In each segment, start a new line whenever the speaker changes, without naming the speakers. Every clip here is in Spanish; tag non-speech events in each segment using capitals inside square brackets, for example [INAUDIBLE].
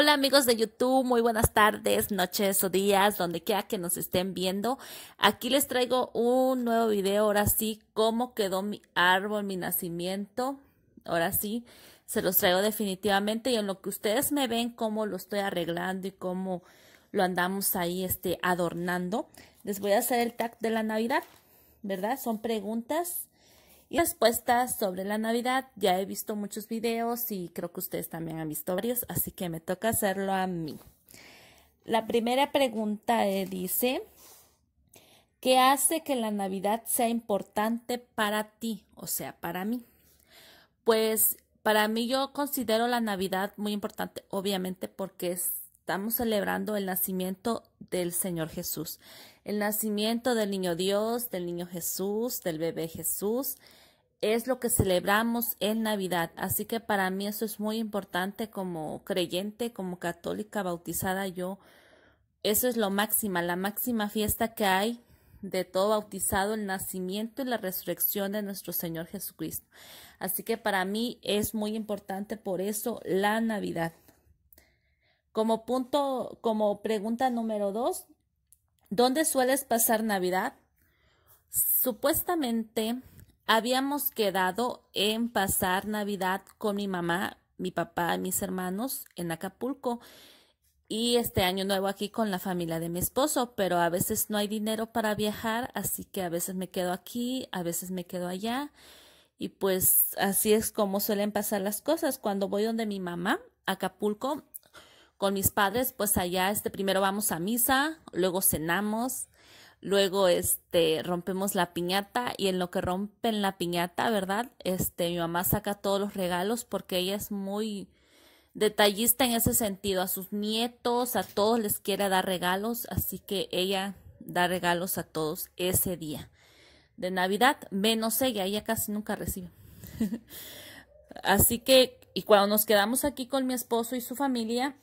Hola amigos de YouTube, muy buenas tardes, noches o días, donde quiera que nos estén viendo. Aquí les traigo un nuevo video, ahora sí, cómo quedó mi árbol, mi nacimiento. Ahora sí, se los traigo definitivamente y en lo que ustedes me ven, cómo lo estoy arreglando y cómo lo andamos ahí este, adornando. Les voy a hacer el tag de la Navidad, ¿verdad? Son preguntas y respuestas sobre la Navidad. Ya he visto muchos videos y creo que ustedes también han visto varios, así que me toca hacerlo a mí. La primera pregunta eh, dice, ¿qué hace que la Navidad sea importante para ti? O sea, para mí. Pues para mí yo considero la Navidad muy importante, obviamente porque es Estamos celebrando el nacimiento del Señor Jesús, el nacimiento del niño Dios, del niño Jesús, del bebé Jesús. Es lo que celebramos en Navidad. Así que para mí eso es muy importante como creyente, como católica bautizada yo. Eso es lo máxima, la máxima fiesta que hay de todo bautizado, el nacimiento y la resurrección de nuestro Señor Jesucristo. Así que para mí es muy importante por eso la Navidad. Como punto, como pregunta número dos, ¿dónde sueles pasar Navidad? Supuestamente habíamos quedado en pasar Navidad con mi mamá, mi papá y mis hermanos en Acapulco y este año nuevo aquí con la familia de mi esposo, pero a veces no hay dinero para viajar, así que a veces me quedo aquí, a veces me quedo allá. Y pues así es como suelen pasar las cosas. Cuando voy donde mi mamá, Acapulco, con mis padres, pues allá este primero vamos a misa, luego cenamos, luego este rompemos la piñata y en lo que rompen la piñata, ¿verdad? Este mi mamá saca todos los regalos porque ella es muy detallista en ese sentido, a sus nietos, a todos les quiere dar regalos, así que ella da regalos a todos ese día de Navidad, menos ella, ella casi nunca recibe. [LAUGHS] así que y cuando nos quedamos aquí con mi esposo y su familia,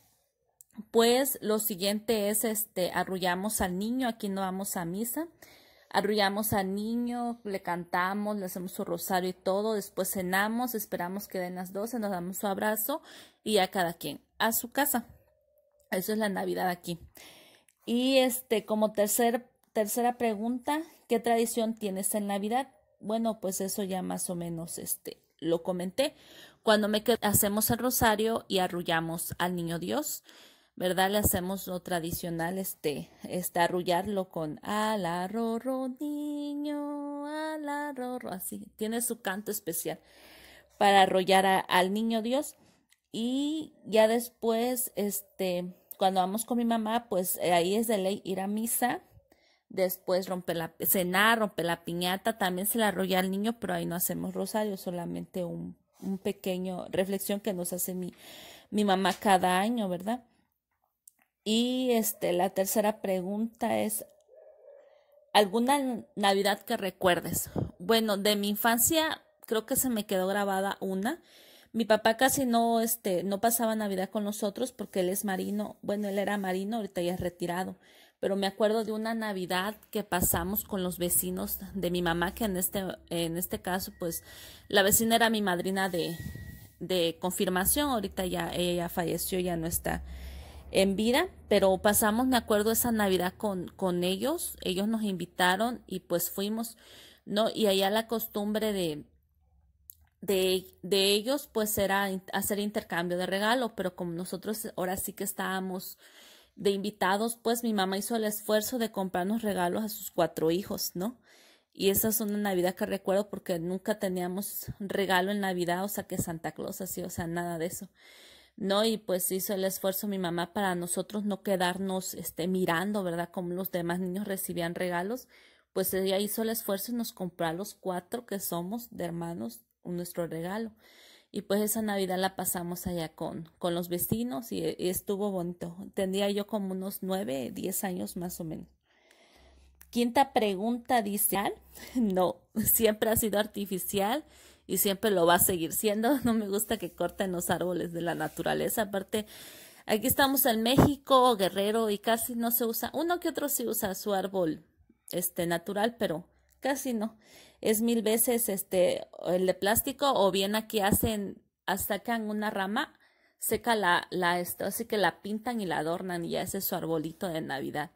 pues lo siguiente es, este, arrullamos al niño, aquí no vamos a misa, arrullamos al niño, le cantamos, le hacemos su rosario y todo, después cenamos, esperamos que den las doce, nos damos su abrazo y a cada quien a su casa. Eso es la Navidad aquí. Y este, como tercera pregunta, ¿qué tradición tienes en Navidad? Bueno, pues eso ya más o menos este, lo comenté. Cuando me quedo, hacemos el rosario y arrullamos al niño Dios. ¿verdad? Le hacemos lo tradicional, este, este arrullarlo con al rorro niño, al rorro así. Tiene su canto especial para arrollar al niño Dios. Y ya después, este, cuando vamos con mi mamá, pues eh, ahí es de ley ir a misa. Después rompe la cenar, rompe la piñata, también se la arrolla al niño, pero ahí no hacemos rosario, solamente un, un pequeño reflexión que nos hace mi, mi mamá cada año, ¿verdad? Y este, la tercera pregunta es, ¿alguna Navidad que recuerdes? Bueno, de mi infancia creo que se me quedó grabada una. Mi papá casi no, este, no pasaba Navidad con nosotros porque él es marino. Bueno, él era marino, ahorita ya es retirado. Pero me acuerdo de una Navidad que pasamos con los vecinos de mi mamá, que en este, en este caso, pues, la vecina era mi madrina de, de confirmación. Ahorita ya ella ya falleció, ya no está en vida, pero pasamos, me acuerdo, esa Navidad con, con ellos, ellos nos invitaron y pues fuimos, ¿no? Y allá la costumbre de, de, de ellos pues era hacer intercambio de regalos, pero como nosotros ahora sí que estábamos de invitados, pues mi mamá hizo el esfuerzo de comprarnos regalos a sus cuatro hijos, ¿no? Y esa es una Navidad que recuerdo porque nunca teníamos regalo en Navidad, o sea que Santa Claus así, o sea, nada de eso. ¿no? Y pues hizo el esfuerzo mi mamá para nosotros no quedarnos este, mirando, ¿verdad? Como los demás niños recibían regalos, pues ella hizo el esfuerzo y nos compró a los cuatro que somos de hermanos nuestro regalo. Y pues esa Navidad la pasamos allá con, con los vecinos y, estuvo bonito. Tenía yo como unos nueve, diez años más o menos. Quinta pregunta dice, [LAUGHS] no, siempre ha sido artificial y siempre lo va a seguir siendo. [LAUGHS] No me gusta que corten los árboles de la naturaleza. Aparte, aquí estamos en México, Guerrero, y casi no se usa, uno que otro sí usa su árbol este natural, pero casi no. Es mil veces este el de plástico o bien aquí hacen, sacan una rama, seca la, la esto, así que la pintan y la adornan y ya es su arbolito de Navidad.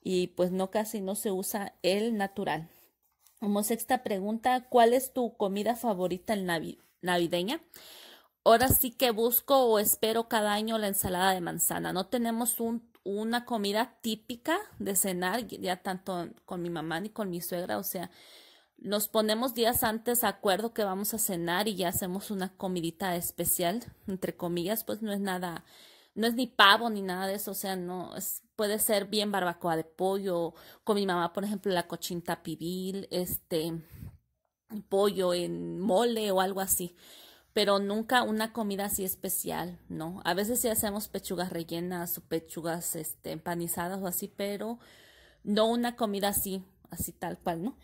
Y pues no, casi no se usa el natural. Como sexta pregunta, ¿cuál es tu comida favorita en navideña? Ahora sí que busco o espero cada año la ensalada de manzana. No tenemos una comida típica de cenar, ya tanto con mi mamá ni con mi suegra, o sea, nos ponemos días antes de acuerdo que vamos a cenar y ya hacemos una comidita especial, entre comillas, pues no es nada no es ni pavo ni nada de eso, o sea, no, es, puede ser bien barbacoa de pollo, con mi mamá, por ejemplo, la cochinta pibil, este, pollo en mole o algo así, pero nunca una comida así especial, ¿no? A veces sí hacemos pechugas rellenas o pechugas, este, empanizadas o así, pero no una comida así, así tal cual, ¿no?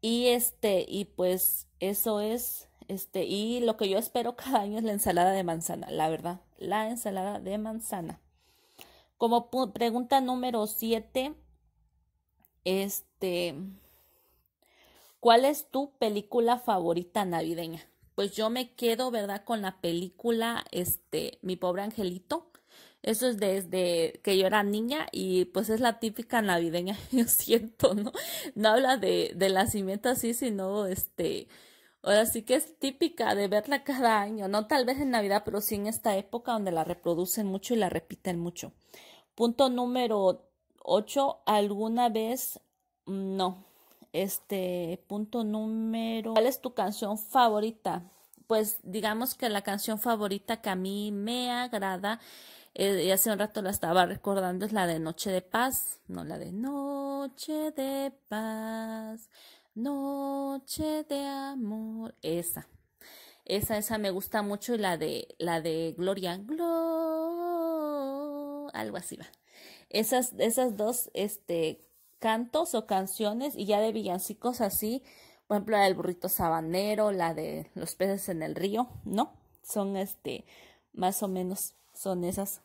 Y este, y pues eso es, este, y lo que yo espero [LAUGHS] cada año es la ensalada de manzana, la verdad la ensalada de manzana. Como pregunta número 7, este, ¿cuál es tu película favorita navideña? Pues yo me quedo, ¿verdad? Con la película, este, Mi pobre angelito. Eso es desde que yo era niña y pues es la típica navideña, [LAUGHS] yo siento, ¿no? No habla de, de así, sino, este, Ahora sí que es típica de verla cada año, no tal vez en Navidad, pero sí en esta época donde la reproducen mucho y la repiten mucho. Punto número 8, alguna vez mm, no. Este punto número. ¿Cuál es tu canción favorita? Pues digamos que la canción favorita que a mí me agrada eh, y hace un rato la estaba recordando, es la de Noche de Paz, no la de Noche de Paz. Noche de amor. Esa. Esa, esa me gusta mucho y la de, la de Gloria. algo así va. Esas, esas dos, este, cantos o canciones y ya de villancicos así, por ejemplo, la del burrito sabanero, la de los peces en el río, ¿no? Son este, más o menos, son esas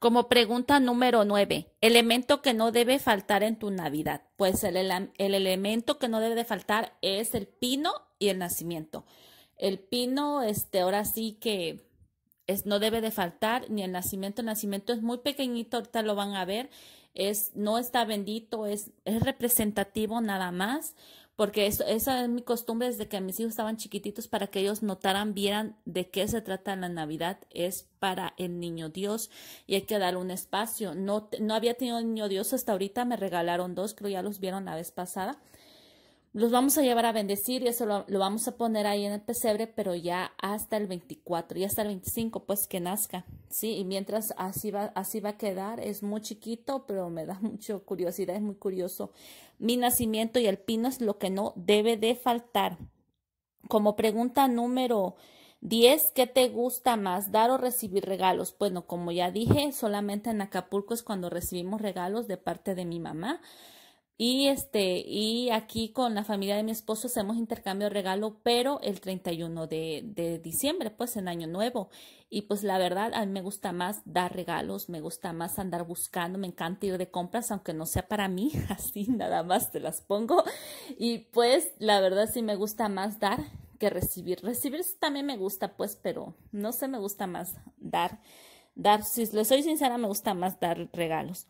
como pregunta número nueve, elemento que no debe faltar en tu Navidad. Pues el, elemento que no debe de faltar es el pino y el nacimiento. El pino, este, ahora sí que es, no debe de faltar, ni el nacimiento. El nacimiento es muy pequeñito, ahorita lo van a ver. Es, no está bendito, es, es representativo nada más porque eso, esa es mi costumbre desde que mis hijos estaban chiquititos para que ellos notaran, vieran de qué se trata la Navidad, es para el niño Dios y hay que darle un espacio. No, no había tenido niño Dios hasta ahorita, me regalaron dos, creo ya los vieron la vez pasada los vamos a llevar a bendecir y eso lo, vamos a poner ahí en el pesebre, pero ya hasta el 24 y hasta el 25, pues que nazca, ¿sí? Y mientras así va, así va a quedar, es muy chiquito, pero me da [LAUGHS] mucha curiosidad, es muy curioso. Mi nacimiento y el pino es lo que no debe de faltar. Como pregunta número 10, ¿qué te gusta más, dar o recibir regalos? Bueno, como ya dije, solamente en Acapulco es cuando recibimos regalos de parte de mi mamá. Y este, y aquí con la familia de mi esposo hacemos intercambio de regalo, pero el 31 de, diciembre, pues en año nuevo. Y pues la verdad, a mí me gusta más dar regalos, me gusta más andar buscando, me encanta ir de compras, aunque no sea para mí, [LAUGHS] así nada más te las pongo. Y pues la verdad sí me gusta más dar que recibir. Recibir también me gusta, pues, pero no sé, me gusta más dar. Dar, si le soy sincera, me gusta más dar regalos.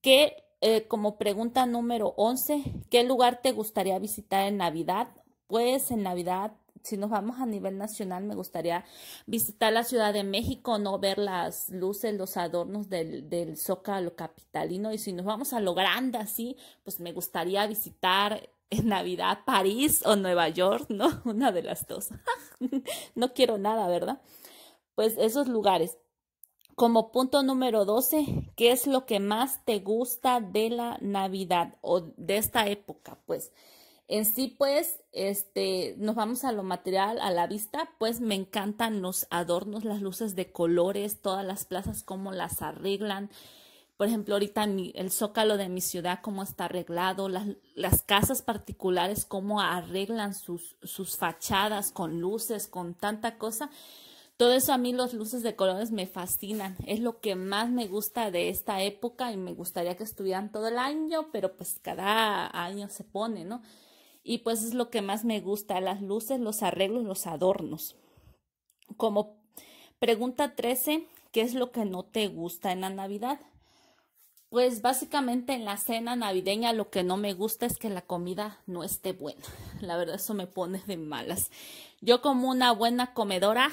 Que eh, como pregunta número 11, ¿qué lugar te gustaría visitar en Navidad? Pues en Navidad, si nos vamos a nivel nacional, me gustaría visitar la Ciudad de México, no ver las luces, los adornos del, del Zócalo capitalino. Y si nos vamos a lo grande así, pues me gustaría visitar en Navidad París o Nueva York, ¿no? [LAUGHS] Una de las dos. [LAUGHS] no quiero nada, ¿verdad? Pues esos lugares como punto número 12, ¿qué es lo que más te gusta de la Navidad o de esta época? Pues en sí, pues, este, nos vamos a lo material, a la vista, pues me encantan los adornos, las luces de colores, todas las plazas, cómo las arreglan. Por ejemplo, ahorita el zócalo de mi ciudad, cómo está arreglado, las, casas particulares, cómo arreglan sus, sus fachadas con luces, con tanta cosa todo eso a mí los luces de colores me fascinan. Es lo que más me gusta de esta época y me gustaría que estuvieran todo el año, pero pues cada año se pone, ¿no? Y pues es lo que más me gusta, las luces, los arreglos, los adornos. Como pregunta 13, ¿qué es lo que no te gusta en la Navidad? Pues básicamente en la cena navideña lo que no me gusta es que la comida no esté buena. La verdad eso me pone de malas. Yo como una buena comedora,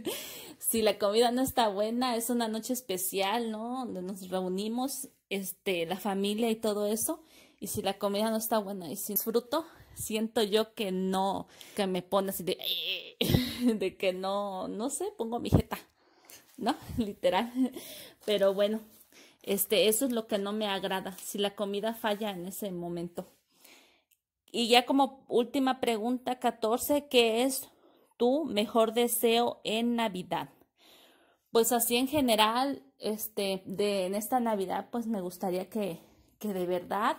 [LAUGHS] si la comida no está buena, es una noche especial, ¿no? Donde nos reunimos, este, la familia y todo eso. Y si la comida no está buena y sin fruto, siento yo que no, que me pone así de, [LAUGHS] de que no, no sé, pongo mi jeta, ¿no? Literal. Pero bueno, este, eso es lo que no me agrada, si la comida falla en ese momento. Y ya como última pregunta 14, ¿qué es tu mejor deseo en Navidad? Pues así en general, este, de, en esta Navidad, pues me gustaría que, que de verdad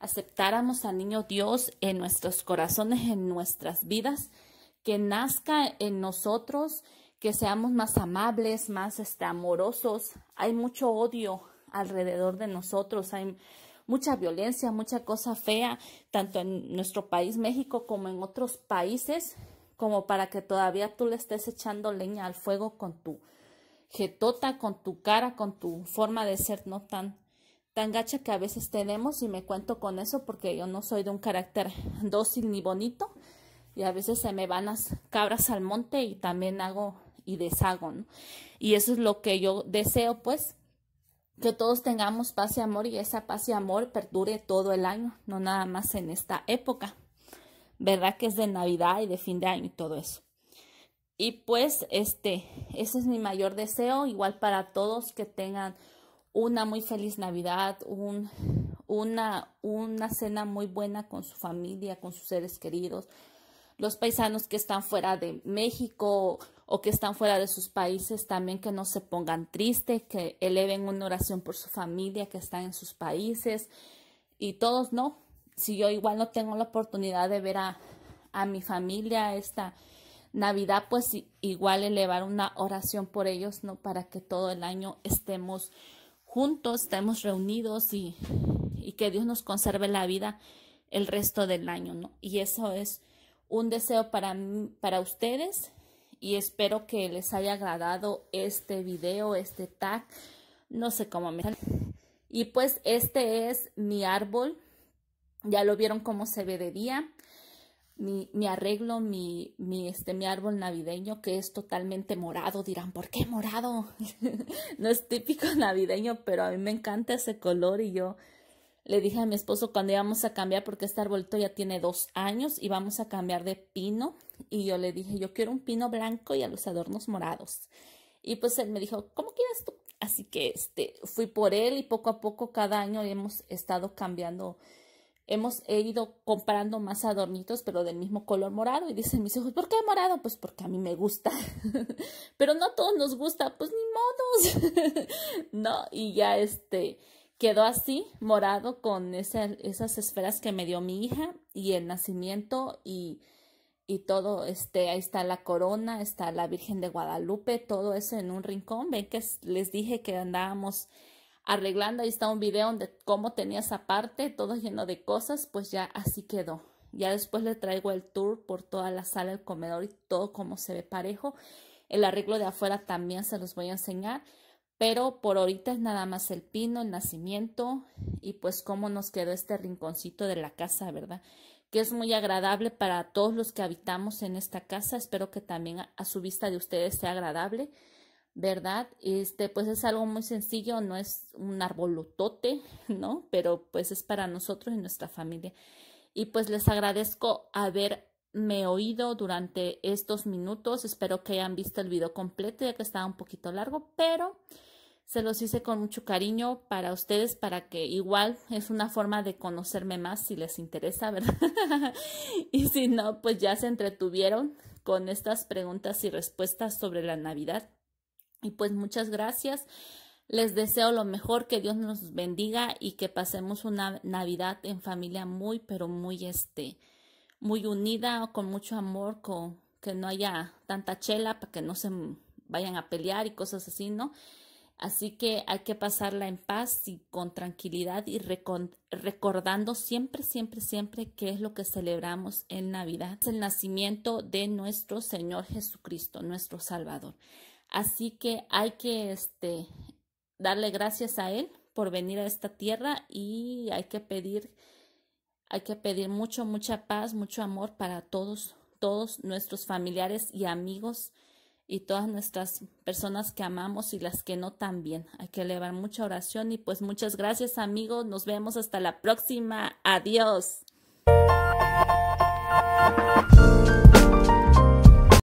aceptáramos al niño Dios en nuestros corazones, en nuestras vidas, que nazca en nosotros, que seamos más amables, más este, amorosos. Hay mucho odio alrededor de nosotros. Hay mucha violencia, mucha cosa fea, tanto en nuestro país México como en otros países, como para que todavía tú le estés echando leña al fuego con tu jetota, con tu cara, con tu forma de ser no tan tan gacha que a veces tenemos y me cuento con eso porque yo no soy de un carácter dócil ni bonito y a veces se me van las cabras al monte y también hago y deshago, ¿no? Y eso es lo que yo deseo pues que todos tengamos paz y amor y esa paz y amor perdure todo el año, no nada más en esta época, ¿verdad? Que es de Navidad y de fin de año y todo eso. Y pues este, ese es mi mayor deseo, igual para todos que tengan una muy feliz Navidad, un, una, una cena muy buena con su familia, con sus seres queridos, los paisanos que están fuera de México o que están fuera de sus países también que no se pongan triste que eleven una oración por su familia que está en sus países y todos no. Si yo igual no tengo la oportunidad de ver a, mi familia esta Navidad, pues igual elevar una oración por ellos, ¿no? Para que todo el año estemos juntos, estemos reunidos y, que Dios nos conserve la vida el resto del año, ¿no? Y eso es un deseo para, para ustedes y espero que les haya agradado este video, este tag, no sé cómo me... sale. Y pues este es mi árbol, ya lo vieron cómo se ve de día, mi, mi arreglo, mi, mi, este, mi árbol navideño que es totalmente morado, dirán, ¿por qué morado? [LAUGHS] no es típico navideño, pero a mí me encanta ese color y yo le dije a mi esposo cuando íbamos a cambiar, porque este arbolito ya tiene dos años y vamos a cambiar de pino. Y yo le dije, yo quiero un pino blanco y a los adornos morados. Y pues él me dijo, ¿cómo quieres tú? Así que este, fui por él y poco a poco cada año hemos estado cambiando hemos ido comprando más adornitos, pero del mismo color morado. Y dicen mis hijos, ¿por qué morado? Pues porque a mí me gusta. [LAUGHS] pero no a todos nos gusta, pues ni modos. [LAUGHS] no, y ya este, Quedó así, morado, con esas esferas que me dio mi hija y el nacimiento y, todo, este, ahí está la corona, está la Virgen de Guadalupe, todo eso en un rincón. Ven que les dije que andábamos arreglando, ahí está un video de cómo tenía esa parte, todo lleno de cosas, pues ya así quedó. Ya después le traigo el tour por toda la sala, el comedor y todo como se ve parejo. El arreglo de afuera también se los voy a enseñar. Pero por ahorita es nada más el pino, el nacimiento y pues cómo nos quedó este rinconcito de la casa, ¿verdad? Que es muy agradable para todos los que habitamos en esta casa. Espero que también a, su vista de ustedes sea agradable, ¿verdad? Este pues es algo muy sencillo, no es un arbolotote, [LAUGHS] ¿no? Pero pues es para nosotros y nuestra familia. Y pues les agradezco haberme oído durante estos minutos. Espero que hayan visto el video completo, ya que estaba un poquito largo, pero se los hice con mucho cariño para ustedes, para que igual es una forma de conocerme más si les interesa, ¿verdad? [LAUGHS] y si no, pues ya se entretuvieron con estas preguntas y respuestas sobre la Navidad. Y pues muchas gracias. Les deseo lo mejor, que Dios nos bendiga y que pasemos una Navidad en familia muy, pero muy este, muy unida, con mucho amor, con que no haya tanta chela para que no se vayan a pelear y cosas así, ¿no? Así que hay que pasarla en paz y con tranquilidad y recordando siempre, siempre, siempre qué es lo que celebramos en Navidad. Es el nacimiento de nuestro Señor Jesucristo, nuestro Salvador. Así que hay que este, darle gracias a Él por venir a esta tierra y hay que pedir, hay que pedir mucho, mucha paz, mucho amor para todos, todos nuestros familiares y amigos y todas nuestras personas que amamos y las que no también. Hay que elevar mucha oración y pues muchas gracias amigos. Nos vemos hasta la próxima. Adiós.